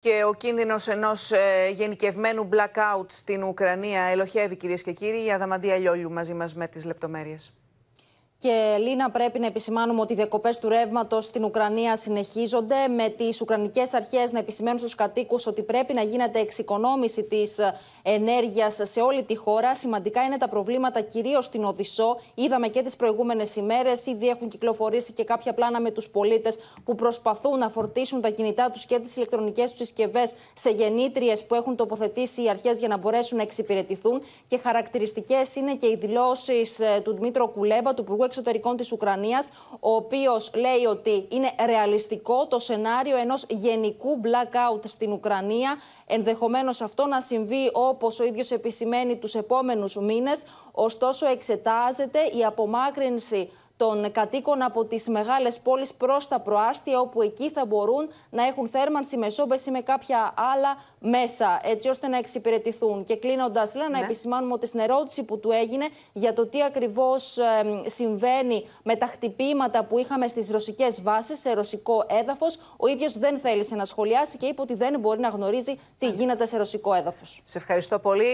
Και ο κίνδυνος ενός ε, γενικευμένου blackout στην Ουκρανία ελοχεύει, κυρίες και κύριοι. Η Αδαμαντία Λιόλιου μαζί μας με τις λεπτομέρειες. Και Λίνα, πρέπει να επισημάνουμε ότι οι διακοπές του ρεύματος στην Ουκρανία συνεχίζονται. Με τις Ουκρανικές αρχές να επισημαίνουν στους κατοίκους ότι πρέπει να γίνεται εξοικονόμηση της ε, ενέργειας σε όλη τη χώρα. Σημαντικά είναι τα προβλήματα κυρίως στην Οδυσσό. Είδαμε και τις προηγούμενες ημέρες. Ήδη έχουν κυκλοφορήσει και κάποια πλάνα με τους πολίτες που προσπαθούν να φορτίσουν τα κινητά τους και τις ηλεκτρονικές τους συσκευές σε γεννήτριες που έχουν τοποθετήσει οι αρχές για να μπορέσουν να εξυπηρετηθούν. Και χαρακτηριστικές είναι και οι δηλώσεις ε, του Δημήτρο Κουλέμπα, του Υπουργού Εξωτερικών της Ουκρανίας, ο οποίος λέει ότι είναι ρεαλιστικό το σενάριο ενός γενικού blackout στην Ουκρανία, ενδεχομένως αυτό να συμβεί όπως ο ίδιος επισημαίνει τους επόμενους μήνες. Ωστόσο, εξετάζεται η απομάκρυνση των κατοίκων από τις μεγάλες πόλεις προς τα προάστια, όπου εκεί θα μπορούν να έχουν θέρμανση με ή με κάποια άλλα μέσα, έτσι ώστε να εξυπηρετηθούν. Και κλείνοντας, λέω να επισημάνουμε ότι στην ερώτηση που του έγινε για το τι ακριβώς συμβαίνει με τα χτυπήματα που είχαμε στις ρωσικές βάσεις, σε ρωσικό έδαφος, ο ίδιος δεν θέλησε να σχολιάσει και είπε ότι δεν μπορεί να γνωρίζει τι γίνεται σε ρωσικό έδαφος. Σε ευχαριστώ πολύ.